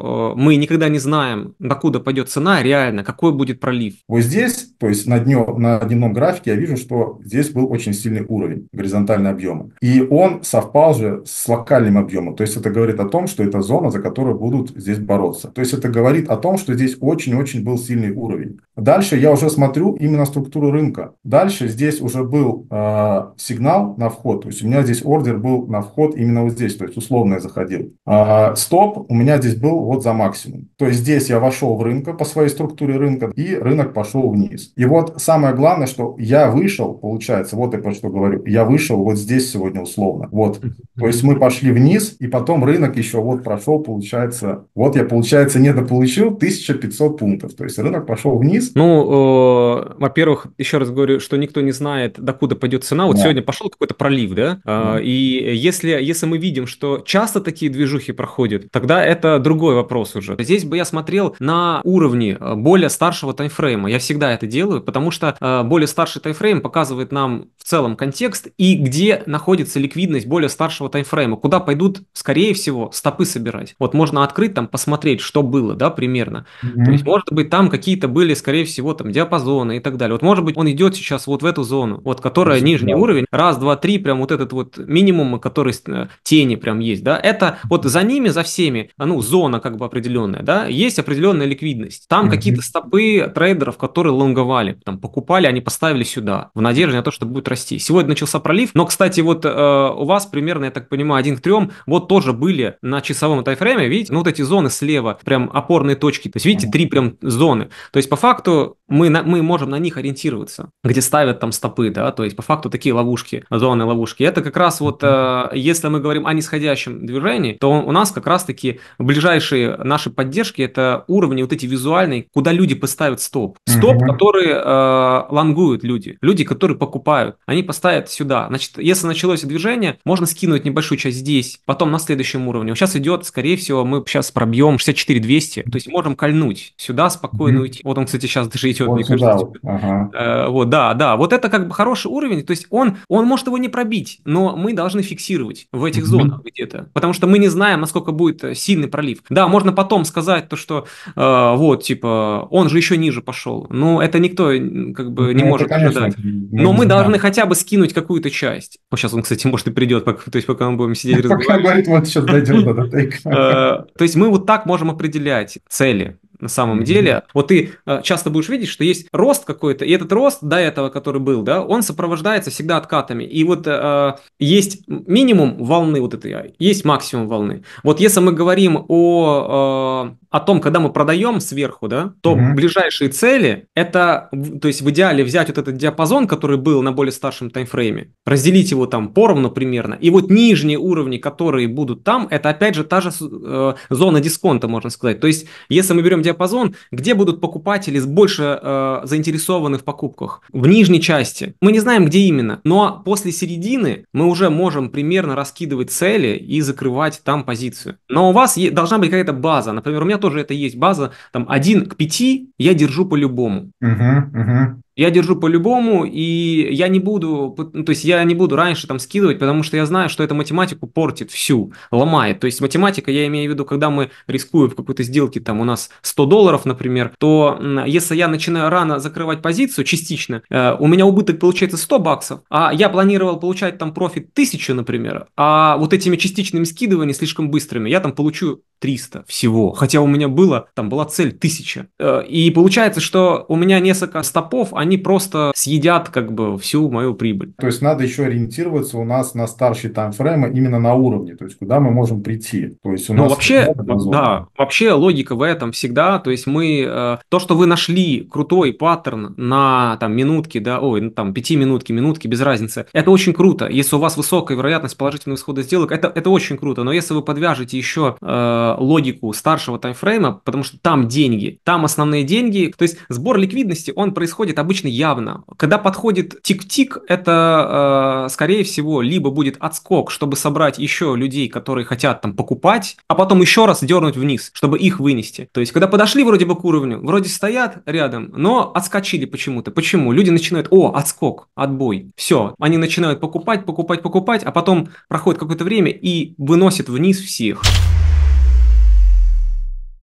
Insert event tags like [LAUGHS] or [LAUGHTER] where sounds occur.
Э, мы никогда не знаем, докуда пойдет цена реально, какой будет пролив. Вот здесь, то есть на, дне на дневном графике я вижу, что здесь был очень сильный уровень горизонтального объема. И он совпал же с локальным объемом. То есть это говорит о том, что это зона, за которую будут здесь бороться. То есть это говорит о том, что здесь очень-очень был сильный уровень. Дальше я уже смотрю именно структуру рынка. Дальше здесь уже был э, сигнал на вход. То есть у меня здесь ордер был на вход именно вот здесь. То есть условно я заходил. Э, стоп у меня здесь был вот за максимум. То есть здесь я вошел в рынка по своей структуре рынка, и рынок пошел вниз. И вот самое главное, что я вышел, получается, вот я про что говорю, я вышел вот здесь сегодня условно. Вот. То есть мы пошли вниз, и потом рынок еще вот прошел, получается, вот я, получается, недополучил 1500 пунктов. То есть рынок пошел вниз. Ну, э, во-первых, еще раз говорю, что никто не знает, докуда пойдет цена. Вот да. сегодня пошел какой-то пролив, да? А, да. И если, если мы видим, что часто такие движухи проходят, тогда это другое вопрос уже. Здесь бы я смотрел на уровни э, более старшего таймфрейма. Я всегда это делаю, потому что э, более старший таймфрейм показывает нам в целом контекст и где находится ликвидность более старшего таймфрейма, куда пойдут, скорее всего, стопы собирать. Вот можно открыть там, посмотреть, что было, да, примерно. Mm-hmm. То есть, может быть, там какие-то были, скорее всего, там диапазоны и так далее. Вот, может быть, он идет сейчас вот в эту зону, вот которая mm-hmm. нижний уровень, раз, два, три, прям вот этот вот минимум, который э, тени прям есть, да, это вот за ними, за всеми, ну, зона, как бы определенная, да, есть определенная ликвидность. Там mm-hmm. какие-то стопы трейдеров, которые лонговали, там покупали, они поставили сюда в надежде на то, что будет расти. Сегодня начался пролив, но, кстати, вот э, у вас примерно, я так понимаю, один к трем, вот тоже были на часовом тайфрейме, видите, ну вот эти зоны слева, прям опорные точки, то есть видите, три прям зоны. То есть по факту мы, на, мы можем на них ориентироваться, где ставят там стопы, да, то есть по факту такие ловушки, зоны ловушки. Это как раз вот, э, если мы говорим о нисходящем движении, то у нас как раз-таки ближайшие наши поддержки это уровни вот эти визуальные, куда люди поставят стоп. Стоп, mm-hmm. который э, лонгуют люди, люди, которые покупают, они поставят сюда. Значит, если началось движение, можно скинуть небольшую часть здесь, потом на следующем уровне. сейчас идет, скорее всего, мы сейчас пробьем 64 200, то есть можем кольнуть сюда спокойно mm-hmm. уйти. Вот он, кстати, сейчас даже течет, он мне кажется. Типа. Ага. Э, вот, да, да. Вот это как бы хороший уровень. То есть он, он может его не пробить, но мы должны фиксировать в этих зонах mm-hmm. где-то. Потому что мы не знаем, насколько будет э, сильный пролив. Да, можно потом сказать то, что э, вот, типа, он же еще ниже пошел. Но ну, это никто как бы не ну, может это, ожидать. Не но мы знаю. должны хотя бы скинуть какую-то часть. Ну, сейчас он, кстати, может и придет, пока, то есть пока мы будем сидеть [LAUGHS] разговаривать. говорит, вот сейчас дойдет. [LAUGHS] Э, то есть мы вот так можем определять цели на самом mm-hmm. деле. Вот ты а, часто будешь видеть, что есть рост какой-то, и этот рост до этого, который был, да, он сопровождается всегда откатами. И вот э, есть минимум волны вот этой, а, есть максимум волны. Вот если мы говорим о, э, о том, когда мы продаем сверху, да, то mm-hmm. ближайшие цели это, то есть в идеале взять вот этот диапазон, который был на более старшем таймфрейме, разделить его там поровну примерно, и вот нижние уровни, которые будут там, это опять же та же э, зона дисконта, можно сказать. То есть если мы берем диапазон, где будут покупатели больше э, заинтересованы в покупках. В нижней части. Мы не знаем, где именно, но после середины мы уже можем примерно раскидывать цели и закрывать там позицию. Но у вас должна быть какая-то база. Например, у меня тоже это есть база, там 1 к 5 я держу по-любому. Угу, угу. Я держу по-любому, и я не буду, ну, то есть я не буду раньше там скидывать, потому что я знаю, что эта математику портит всю, ломает. То есть математика, я имею в виду, когда мы рискуем в какой-то сделке, там у нас 100 долларов, например, то если я начинаю рано закрывать позицию, частично, э, у меня убыток получается 100 баксов, а я планировал получать там профит 1000, например, а вот этими частичными скидываниями слишком быстрыми, я там получу 300 всего, хотя у меня было, там была цель 1000. Э, и получается, что у меня несколько стопов, они они просто съедят как бы всю мою прибыль. То есть надо еще ориентироваться у нас на старший таймфрейм именно на уровне, то есть куда мы можем прийти. То есть у ну, нас вообще, да, вообще логика в этом всегда, то есть мы, э, то, что вы нашли крутой паттерн на там минутки, да, ой, ну там пяти минутки, минутки, без разницы, это очень круто. Если у вас высокая вероятность положительного исхода сделок, это, это очень круто, но если вы подвяжете еще э, логику старшего таймфрейма, потому что там деньги, там основные деньги, то есть сбор ликвидности, он происходит обычно обычно явно. Когда подходит тик-тик, это, э, скорее всего, либо будет отскок, чтобы собрать еще людей, которые хотят там покупать, а потом еще раз дернуть вниз, чтобы их вынести. То есть, когда подошли вроде бы к уровню, вроде стоят рядом, но отскочили почему-то. Почему? Люди начинают, о, отскок, отбой. Все, они начинают покупать, покупать, покупать, а потом проходит какое-то время и выносит вниз всех.